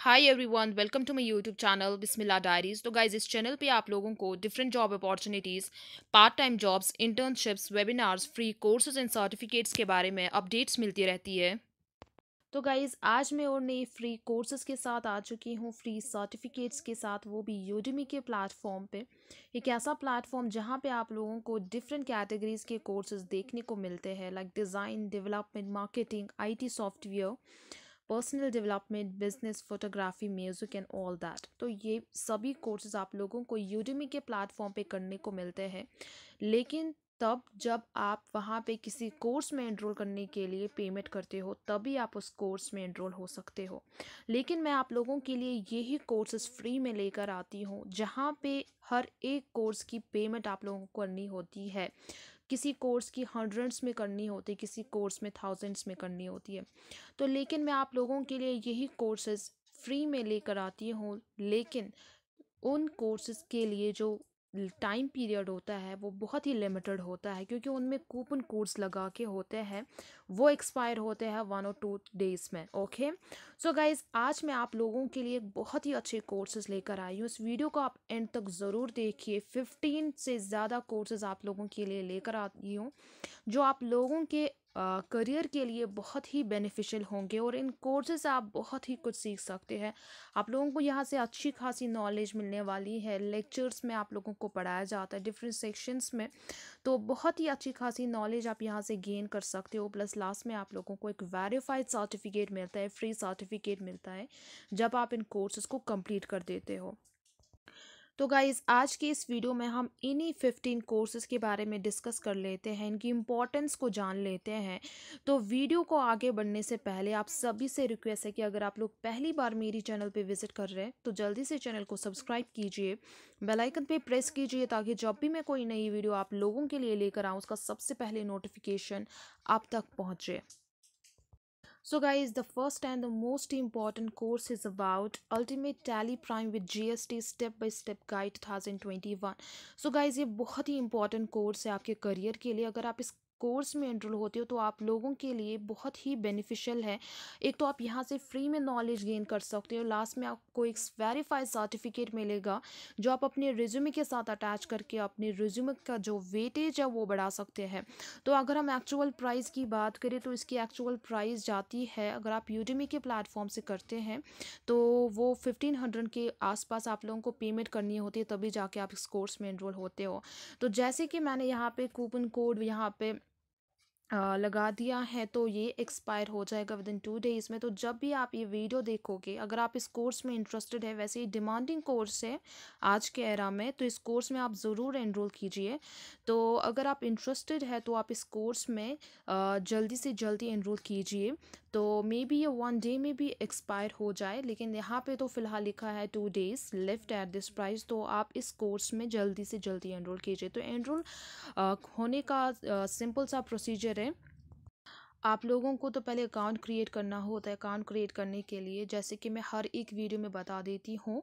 High everyone welcome to my YouTube channel Bismillah diaries तो guys इस channel पे आप लोगों को different job opportunities part time jobs internships webinars free courses and certificates के बारे में अपडेट्स मिलती रहती है तो गाइज़ आज मैं और नई फ्री कोर्सेज़ के साथ आ चुकी हूँ फ्री सर्टिफिकेट्स के साथ वो भी यूडीमी के प्लेटफॉर्म पे एक ऐसा प्लेटफॉर्म जहाँ पे आप लोगों को डिफरेंट कैटेगरीज़ के कोर्सेज़ देखने को मिलते हैं like design development marketing IT software personal development business photography music and all that तो ये सभी कोर्सेज आप लोगों को यूडीमी के प्लेटफॉर्म पे करने को मिलते हैं लेकिन तब जब आप वहाँ पे किसी कोर्स में एनरोल करने के लिए पेमेंट करते हो तभी आप उस कोर्स में एनरोल हो सकते हो लेकिन मैं आप लोगों के लिए यही कोर्सेज फ्री में लेकर आती हूँ जहाँ पे हर एक कोर्स की पेमेंट आप लोगों को करनी होती है किसी कोर्स की हंड्रेड्स में करनी होती है किसी कोर्स में थाउजेंड्स में करनी होती है तो लेकिन मैं आप लोगों के लिए यही कोर्सेज़ फ्री में लेकर आती हूँ लेकिन उन कोर्सेज़ के लिए जो टाइम पीरियड होता है वो बहुत ही लिमिटेड होता है क्योंकि उनमें कूपन कोड्स लगा के होते हैं वो एक्सपायर होते हैं वन और टू डेज़ में ओके सो so गाइज़ आज मैं आप लोगों के लिए बहुत ही अच्छे कोर्सेज लेकर आई हूँ इस वीडियो को आप एंड तक ज़रूर देखिए फिफ्टीन से ज़्यादा कोर्सेज आप लोगों के लिए लेकर आई हूँ जो आप लोगों के करियर के लिए बहुत ही बेनिफिशियल होंगे और इन कोर्सेज से आप बहुत ही कुछ सीख सकते हैं आप लोगों को यहाँ से अच्छी खासी नॉलेज मिलने वाली है लेक्चर्स में आप लोगों को पढ़ाया जाता है डिफरेंट सेक्शंस में तो बहुत ही अच्छी खासी नॉलेज आप यहाँ से गेन कर सकते हो प्लस लास्ट में आप लोगों को एक वेरीफाइड सर्टिफिकेट मिलता है फ्री सर्टिफिकेट मिलता है जब आप इन कोर्सेज़ को कम्प्लीट कर देते हो तो गाइज़ आज के इस वीडियो में हम इन्हीं फिफ्टीन कोर्सेज़ के बारे में डिस्कस कर लेते हैं इनकी इम्पोर्टेंस को जान लेते हैं तो वीडियो को आगे बढ़ने से पहले आप सभी से रिक्वेस्ट है कि अगर आप लोग पहली बार मेरी चैनल पर विजिट कर रहे हैं तो जल्दी से चैनल को सब्सक्राइब कीजिए बेलाइकन पर प्रेस कीजिए ताकि जब भी मैं कोई नई वीडियो आप लोगों के लिए लेकर आऊँ उसका सबसे पहले नोटिफिकेशन आप तक पहुँचे So guys, the first and the most important course is about Ultimate Tally Prime with GST Step by Step Guide 2021. So guys, ये बहुत ही important course है आपके career के लिए अगर आप इस कोर्स में एनरोल होते हो तो आप लोगों के लिए बहुत ही बेनिफिशियल है एक तो आप यहाँ से फ्री में नॉलेज गेन कर सकते हो लास्ट में आपको एक वेरीफाइड सर्टिफिकेट मिलेगा जो आप अपने रिज्यूमे के साथ अटैच करके अपने रिज्यूमे का जो वेटेज है वो बढ़ा सकते हैं तो अगर हम एक्चुअल प्राइस की बात करें तो इसकी एक्चुअल प्राइस जाती है अगर आप यूडीमी के प्लेटफॉर्म से करते हैं तो वो फिफ्टीन हंड्रेड के आसपास आप लोगों को पेमेंट करनी होती है तभी जाके आप इस कोर्स में एनरोल होते हो तो जैसे कि मैंने यहाँ पे कूपन कोड यहाँ पे लगा दिया है तो ये एक्सपायर हो जाएगा विद इन टू डेज़ में तो जब भी आप ये वीडियो देखोगे अगर आप इस कोर्स में इंटरेस्टेड है वैसे ही डिमांडिंग कोर्स है आज के एरा में तो इस कोर्स में आप ज़रूर एनरोल कीजिए तो अगर आप इंटरेस्टेड है तो आप इस कोर्स में जल्दी से जल्दी एनरोल कीजिए तो मे बी ये वन डे में भी एक्सपायर हो जाए लेकिन यहाँ पे तो फ़िलहाल लिखा है two days left at this price तो आप इस कोर्स में जल्दी से जल्दी एनरोल कीजिए तो एनरोल होने का सिंपल सा प्रोसीजर करें आप लोगों को तो पहले अकाउंट क्रिएट करना होता है अकाउंट क्रिएट करने के लिए जैसे कि मैं हर एक वीडियो में बता देती हूँ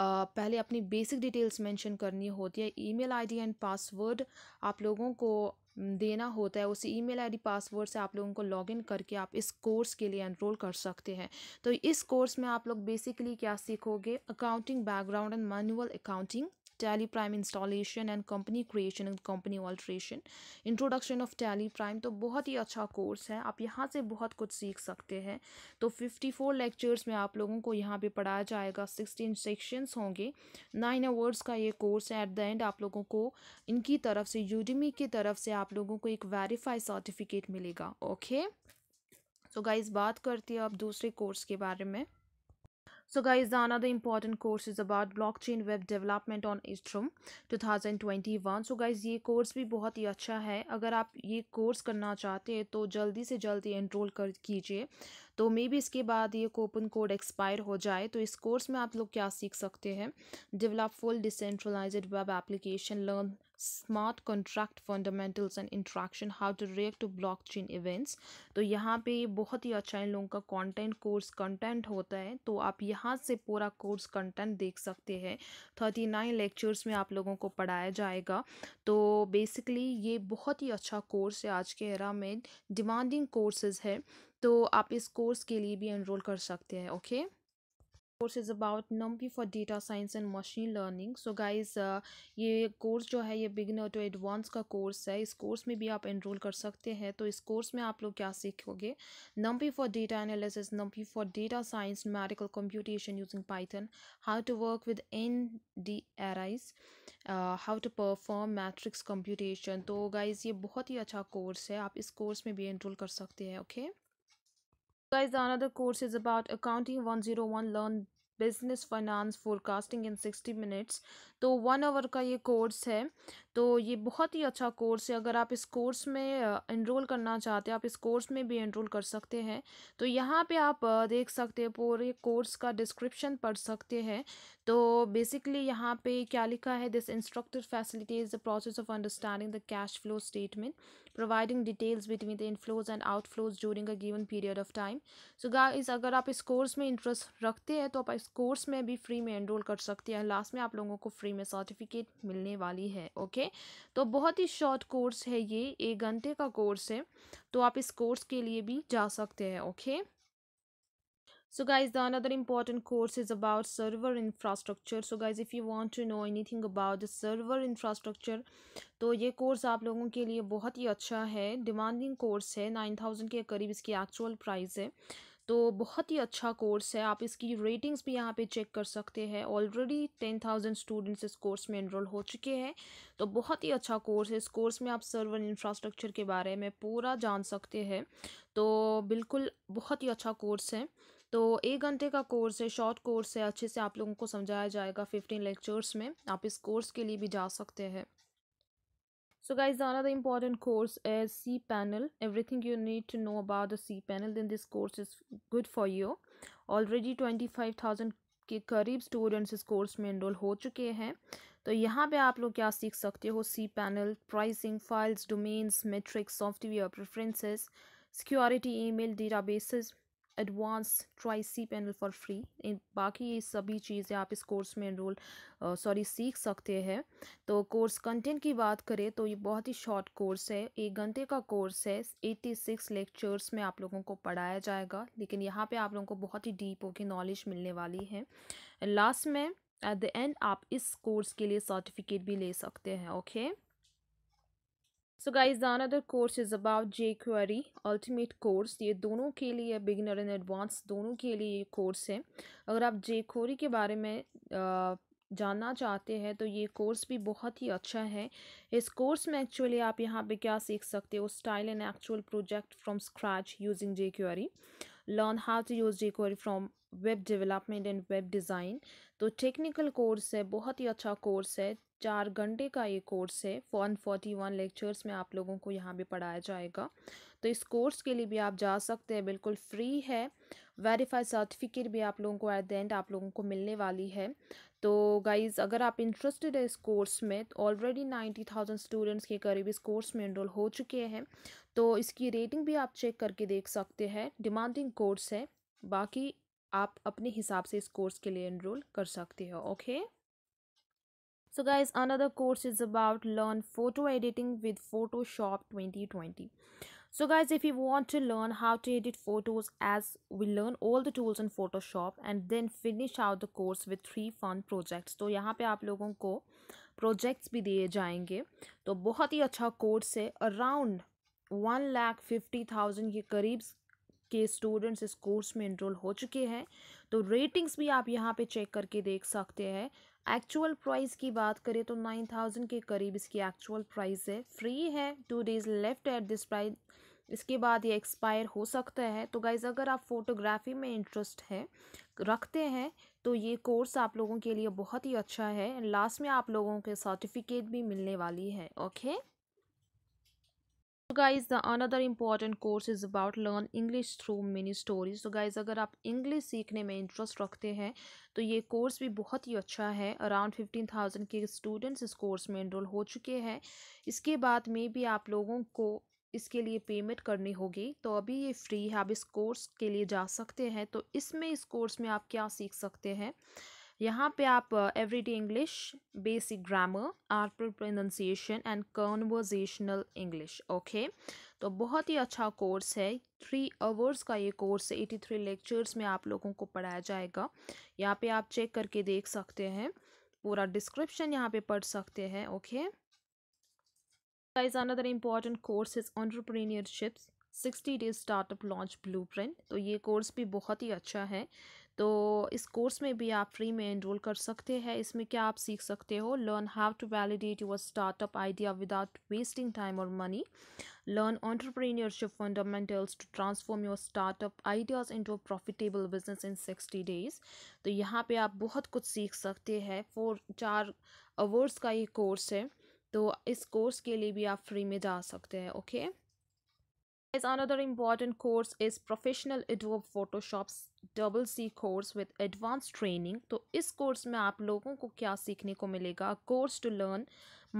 पहले अपनी बेसिक डिटेल्स मेंशन करनी होती है ईमेल आईडी एंड पासवर्ड आप लोगों को देना होता है उसी ईमेल आईडी पासवर्ड से आप लोगों को लॉगिन करके आप इस कोर्स के लिए एनरोल कर सकते हैं तो इस कोर्स में आप लोग बेसिकली क्या सीखोगे accounting background and manual accounting Tally Prime installation and company creation and company alteration introduction of Tally Prime तो बहुत ही अच्छा कोर्स है आप यहाँ से बहुत कुछ सीख सकते हैं तो फिफ्टी फोर लेक्चर्स में आप लोगों को यहाँ पे पढ़ाया जाएगा सिक्सटीन सेक्शंस होंगे नाइन अवर्ड्स का ये कोर्स है एट द एंड आप लोगों को इनकी तरफ से यूडीमी की तरफ से आप लोगों को एक वेरीफाई सर्टिफिकेट मिलेगा ओके तो गाइज बात करती है अब दूसरे कोर्स के बारे में So guys, another important course is about blockchain web development on Ethereum 2021. So guys, ये कोर्स भी बहुत ही अच्छा है अगर आप ये कोर्स करना चाहते हैं तो जल्दी से जल्दी एनरोल कर कीजिए तो मे बी इसके बाद ये कोपन कोड एक्सपायर हो जाए तो इस कोर्स में आप लोग क्या सीख सकते हैं develop full decentralised web application learn smart contract fundamentals and interaction how to react to blockchain events तो यहाँ पे बहुत ही अच्छा इन लोगों का कंटेंट कोर्स कंटेंट होता है तो आप यहाँ से पूरा कोर्स कंटेंट देख सकते हैं थर्टी नाइन लेक्चर्स में आप लोगों को पढ़ाया जाएगा तो बेसिकली ये बहुत ही अच्छा कोर्स है आज के एरा में डिमांडिंग कोर्सेज है तो आप इस कोर्स के लिए भी एनरोल कर सकते हैं okay course is about NumPy for data science and machine learning so guys ये कोर्स जो है ये बिगनर टू एडवांस का कोर्स है इस कोर्स में भी आप एनरोल कर सकते हैं तो इस कोर्स में आप लोग क्या सीखोगे NumPy for data analysis NumPy for data science medical computation using Python how to work with N D arrays how to perform matrix computation तो गाइज़ ये बहुत ही अच्छा कोर्स है आप इस कोर्स में भी एनरोल कर सकते हैं okay okay? guys the another course is about accounting 101 learn business finance forecasting in sixty minutes तो वन आवर का ये कोर्स है तो ये बहुत ही अच्छा कोर्स है अगर आप इस कोर्स में इनरोल करना चाहते हैं आप इस कोर्स में भी इनरोल कर सकते हैं तो यहाँ पे आप देख सकते हैं पूरे कोर्स का डिस्क्रिप्शन पढ़ सकते हैं तो बेसिकली यहाँ पे क्या लिखा है this instructor facilitates the process of understanding the cash flow statement providing details between the inflows and outflows during a given period of time so guys अगर आप इस कोर्स में इंटरेस्ट रखते हैं तो आप इस कोर्स में भी फ्री में एनरोल कर सकते हैं लास्ट में आप लोगों को फ्री में सर्टिफिकेट मिलने वाली है ओके तो बहुत ही शॉर्ट कोर्स है ये एक घंटे का कोर्स है तो आप इस कोर्स के लिए भी जा सकते हैं okay so guys the another important course is about server infrastructure so guys if you want to know anything about the server infrastructure तो ये कोर्स आप लोगों के लिए बहुत ही अच्छा है डिमांडिंग कोर्स है नाइन थाउजेंड के करीब इसकी एक्चुअल प्राइस है तो बहुत ही अच्छा कोर्स है आप इसकी रेटिंग्स भी यहाँ पे चेक कर सकते हैं ऑलरेडी टेन थाउजेंड स्टूडेंट्स इस कोर्स में इनरोल हो चुके हैं तो बहुत ही अच्छा कोर्स है इस कोर्स में आप सर्वर इंफ्रास्ट्रक्चर के बारे में पूरा जान सकते हैं तो बिल्कुल बहुत ही अच्छा कोर्स है तो एक घंटे का कोर्स है शॉर्ट कोर्स है अच्छे से आप लोगों को समझाया जाएगा फिफ्टीन लेक्चर्स में आप इस कोर्स के लिए भी जा सकते हैं so guys the another important course is c panel everything you need to know about the c panel then this course is good for you already 25,000 ke kareeb students is course mein enroll ho chuke hain तो यहाँ पे आप लोग क्या सीख सकते हो cPanel pricing files domains metrics software preferences security email databases advance try cPanel for free बाकी ये सभी चीज़ें आप इस कोर्स में एनरोल सॉरी सीख सकते हैं तो कोर्स कंटेंट की बात करें तो ये बहुत ही शॉर्ट कोर्स है एक घंटे का कोर्स है एट्टी सिक्स लेक्चर्स में आप लोगों को पढ़ाया जाएगा लेकिन यहाँ पे आप लोगों को बहुत ही डीप होकर नॉलेज मिलने वाली है लास्ट में एट द एंड आप इस कोर्स के लिए सर्टिफिकेट भी ले सकते हैं okay okay? So guys the another course is about jQuery ultimate course ये दोनों के लिए बिगिनर एंड एडवांस दोनों के लिए ये कोर्स है अगर आप जे क्वेरी के बारे में जानना चाहते हैं तो ये कोर्स भी बहुत ही अच्छा है इस कोर्स में एक्चुअली आप यहाँ पे क्या सीख सकते हो style and actual project from scratch using jQuery learn how to use jQuery from web development and web design तो टेक्निकल कोर्स है बहुत ही अच्छा कोर्स है चार घंटे का ये कोर्स है वन फोर्टी वन लेक्चर्स में आप लोगों को यहाँ भी पढ़ाया जाएगा तो इस कोर्स के लिए भी आप जा सकते हैं बिल्कुल फ्री है वेरीफाइड सर्टिफिकेट भी आप लोगों को एट द एंड आप लोगों को मिलने वाली है तो गाइज़ अगर आप इंटरेस्टेड है इस कोर्स में तो ऑलरेडी नाइन्टी थाउजेंड स्टूडेंट्स के करीब इस कोर्स में इनरोल हो चुके हैं तो इसकी रेटिंग भी आप चेक करके देख सकते हैं डिमांडिंग कोर्स है बाकी आप अपने हिसाब से इस कोर्स के लिए इनरोल कर सकते हो okay so guys another course is about learn photo editing with photoshop 2020 so guys if you want to learn how to edit photos as we learn all the tools in photoshop and then finish out the course with three fun projects तो यहाँ पे आप लोगों को projects भी दिए जाएंगे तो बहुत ही अच्छा कोर्स है around one lakh fifty thousand के करीब के स्टूडेंट्स इस कोर्स में इनरोल हो चुके हैं तो रेटिंग्स भी आप यहाँ पे चेक करके देख सकते हैं एक्चुअल प्राइस की बात करें तो नाइन थाउजेंड के करीब इसकी एक्चुअल प्राइस है फ्री है two days left at this price इसके बाद ये एक्सपायर हो सकता है तो गाइज़ अगर आप फोटोग्राफी में इंटरेस्ट है रखते हैं तो ये कोर्स आप लोगों के लिए बहुत ही अच्छा है लास्ट में आप लोगों के सर्टिफिकेट भी मिलने वाली है okay guys the another important course is about learn English through mini stories तो गाइज़ अगर आप इंग्लिश सीखने में इंटरेस्ट रखते हैं तो ये कोर्स भी बहुत ही अच्छा है अराउंड फिफ्टीन थाउजेंड के स्टूडेंट्स इस कोर्स में इनरोल हो चुके हैं इसके बाद में भी आप लोगों को इसके लिए पेमेंट करनी होगी तो अभी ये फ्री है आप इस कोर्स के लिए जा सकते हैं तो इसमें इस कोर्स में आप क्या सीख सकते हैं यहाँ पे आप एवरीडे इंग्लिश बेसिक ग्रामर आर्टल pronunciation and conversational English okay तो बहुत ही अच्छा कोर्स है थ्री आवर्स का ये कोर्स है एटी थ्री लेक्चर्स में आप लोगों को पढ़ाया जाएगा यहाँ पे आप चेक करके देख सकते हैं पूरा डिस्क्रिप्शन यहाँ पे पढ़ सकते हैं okay another important course is entrepreneurships sixty days startup launch blue तो ये कोर्स भी बहुत ही अच्छा है तो इस कोर्स में भी आप फ्री में एनरोल कर सकते हैं इसमें क्या आप सीख सकते हो learn how to validate your startup idea without wasting time और money learn entrepreneurship fundamentals to transform your startup ideas into to profitable business in sixty days तो यहाँ पे आप बहुत कुछ सीख सकते हैं फोर चार अवर्स का ये कोर्स है तो इस कोर्स के लिए भी आप फ्री में जा सकते हैं okay okay? Guys, another important course is Professional Adobe Photoshop's double C course with advance training तो इस कोर्स में आप लोगों को क्या सीखने को मिलेगा course to learn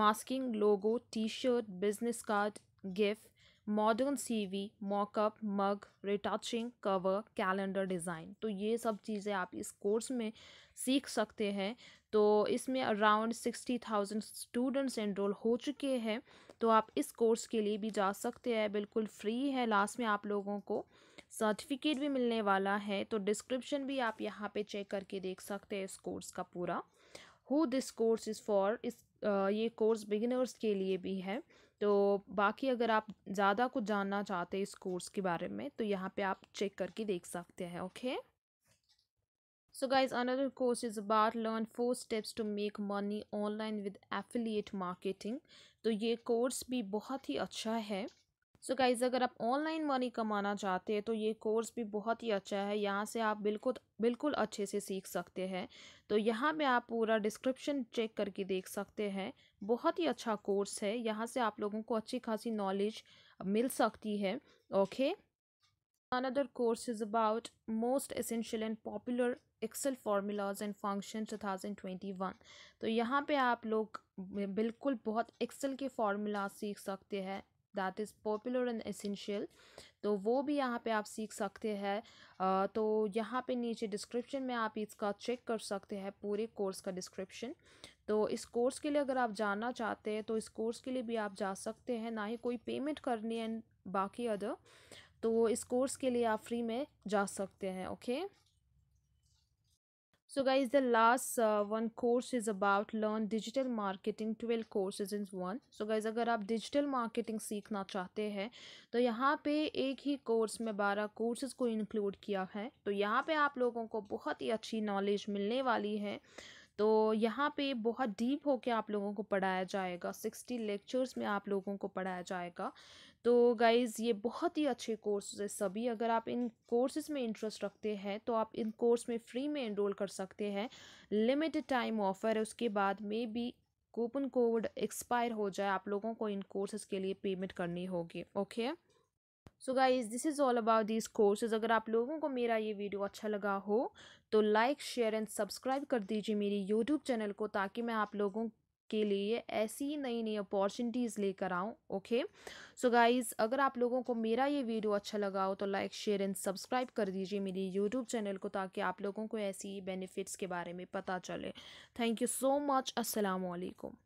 masking logo T shirt business card gift modern CV mockup mug retouching cover calendar design तो ये सब चीज़ें आप इस कोर्स में सीख सकते हैं तो इसमें around sixty thousand students enrol हो चुके हैं तो आप इस कोर्स के लिए भी जा सकते हैं बिल्कुल फ्री है लास्ट में आप लोगों को सर्टिफिकेट भी मिलने वाला है तो डिस्क्रिप्शन भी आप यहाँ पे चेक करके देख सकते हैं इस कोर्स का पूरा who this course is for इस ये कोर्स बिगिनर्स के लिए भी है तो बाकी अगर आप ज़्यादा कुछ जानना चाहते हैं इस कोर्स के बारे में तो यहाँ पे आप चेक करके देख सकते हैं okay so guys another course is about learn four steps to make money online with affiliate marketing तो ये कोर्स भी बहुत ही अच्छा है सो so गाइज़ अगर आप ऑनलाइन मनी कमाना चाहते हैं तो ये कोर्स भी बहुत ही अच्छा है यहाँ से आप बिल्कुल बिल्कुल अच्छे से सीख सकते हैं तो यहाँ पे आप पूरा डिस्क्रिप्शन चेक करके देख सकते हैं बहुत ही अच्छा कोर्स है यहाँ से आप लोगों को अच्छी खासी नॉलेज मिल सकती है okay another course is about most essential and popular Excel formulas and function 2021 तो यहाँ पे आप लोग बिल्कुल बहुत एक्सेल के फार्मूला सीख सकते हैं that is popular and essential तो वो भी यहाँ पे आप सीख सकते हैं तो यहाँ पे नीचे डिस्क्रिप्शन में आप इसका चेक कर सकते हैं पूरे कोर्स का डिस्क्रिप्शन तो इस कोर्स के लिए अगर आप जाना चाहते हैं तो इस कोर्स के लिए भी आप जा सकते हैं ना ही कोई पेमेंट करनी है बाकी अदर तो इस कोर्स के लिए आप फ्री में जा सकते हैं okay so guys the last uh, one course is about learn digital marketing 12 courses in one so guys अगर आप digital marketing सीखना चाहते हैं तो यहाँ पे एक ही कोर्स में 12 कोर्सेज को इंक्लूड किया है तो यहाँ पे आप लोगों को बहुत ही अच्छी नॉलेज मिलने वाली है तो यहाँ पे बहुत डीप होके आप लोगों को पढ़ाया जाएगा सिक्सटी लेक्चर्स में आप लोगों को पढ़ाया जाएगा तो गाइज़ ये बहुत ही अच्छे कोर्सेज है सभी अगर आप इन कोर्सेज में इंटरेस्ट रखते हैं तो आप इन कोर्स में फ्री में इनरोल कर सकते हैं लिमिटेड टाइम ऑफर है उसके बाद में भी कूपन कोड एक्सपायर हो जाए आप लोगों को इन कोर्सेज़ के लिए पेमेंट करनी होगी okay so guys this is all about this courses अगर आप लोगों को मेरा ये वीडियो अच्छा लगा हो तो लाइक शेयर एंड सब्सक्राइब कर दीजिए मेरी यूट्यूब चैनल को ताकि मैं आप लोगों के लिए ऐसी नई नई अपॉर्चुनिटीज़ लेकर आऊँ ओके सो गाइज़ अगर आप लोगों को मेरा ये वीडियो अच्छा लगा हो तो लाइक शेयर एंड सब्सक्राइब कर दीजिए मेरी यूट्यूब चैनल को ताकि आप लोगों को ऐसी बेनिफिट्स के बारे में पता चले थैंक यू सो मच असलकुम